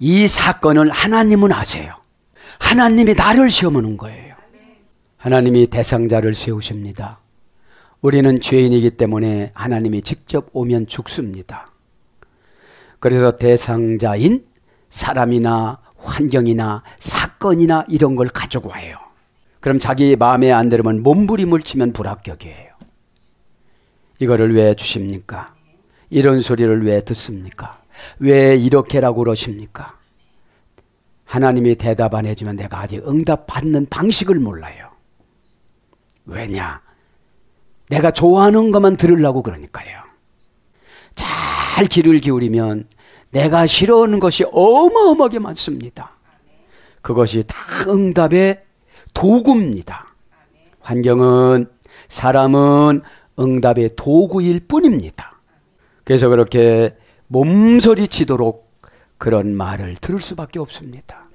이 사건을 하나님은 아세요. 하나님이 나를 시험하는 거예요. 하나님이 대상자를 세우십니다. 우리는 죄인이기 때문에 하나님이 직접 오면 죽습니다. 그래서 대상자인 사람이나 환경이나 사건이나 이런 걸 가지고 와요. 그럼 자기 마음에 안 들으면 몸부림을 치면 불합격이에요. 이거를 왜 주십니까? 이런 소리를 왜 듣습니까? 왜 이렇게라고 그러십니까? 하나님이 대답 안 해주면 내가 아직 응답받는 방식을 몰라요. 왜냐? 내가 좋아하는 것만 들으려고 그러니까요. 잘 귀를 기울이면 내가 싫어하는 것이 어마어마하게 많습니다. 그것이 다 응답의 도구입니다. 환경은, 사람은 응답의 도구일 뿐입니다. 그래서 그렇게 몸서리치도록 그런 말을 들을 수밖에 없습니다.